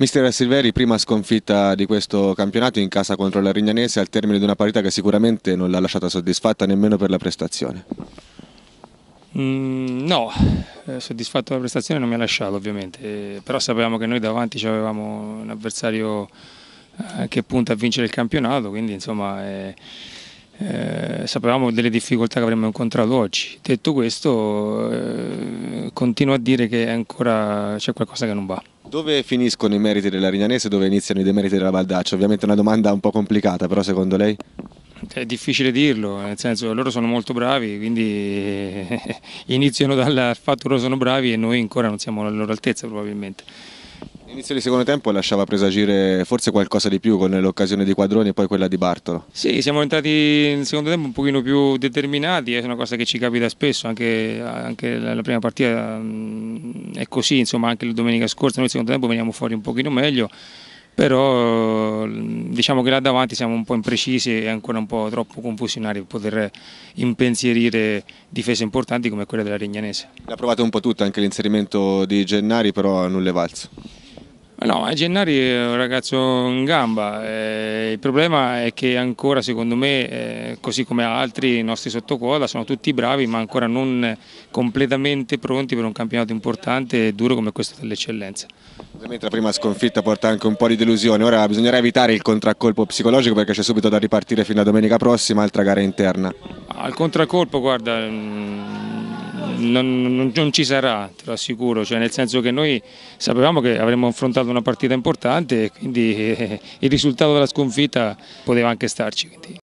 Mister Silveri, prima sconfitta di questo campionato in casa contro la Rignanese al termine di una partita che sicuramente non l'ha lasciata soddisfatta nemmeno per la prestazione. Mm, no, eh, soddisfatto la prestazione non mi ha lasciato ovviamente, eh, però sapevamo che noi davanti avevamo un avversario eh, che punta a vincere il campionato, quindi insomma... È... Eh, sapevamo delle difficoltà che avremmo incontrato oggi. Detto questo, eh, continuo a dire che ancora c'è qualcosa che non va. Dove finiscono i meriti della Rignanese e dove iniziano i demeriti della Valdaccia? Ovviamente è una domanda un po' complicata, però secondo lei? È difficile dirlo, nel senso che loro sono molto bravi, quindi iniziano dal fatto che loro sono bravi e noi ancora non siamo alla loro altezza probabilmente. L'inizio del secondo tempo lasciava presagire forse qualcosa di più con l'occasione di Quadroni e poi quella di Bartolo. Sì, siamo entrati nel secondo tempo un pochino più determinati, è una cosa che ci capita spesso, anche, anche la prima partita mm, è così, insomma anche la domenica scorsa noi secondo tempo veniamo fuori un pochino meglio, però diciamo che là davanti siamo un po' imprecisi e ancora un po' troppo confusionari per poter impensierire difese importanti come quella della Regnanese. L'ha provato un po' tutta anche l'inserimento di Gennari, però a nulla è valso. No, a Gennari è un ragazzo in gamba, eh, il problema è che ancora secondo me, eh, così come altri nostri sottocoda, sono tutti bravi ma ancora non completamente pronti per un campionato importante e duro come questo dell'eccellenza. Ovviamente la prima sconfitta porta anche un po' di delusione, ora bisognerà evitare il contraccolpo psicologico perché c'è subito da ripartire fino a domenica prossima, altra gara interna. Al contraccolpo, guarda... Mh mm, non, non, non, ci sarà, te lo assicuro, cioè, nel senso che noi sapevamo che avremmo affrontato una partita importante e quindi eh, il risultato della sconfitta poteva anche starci. Quindi.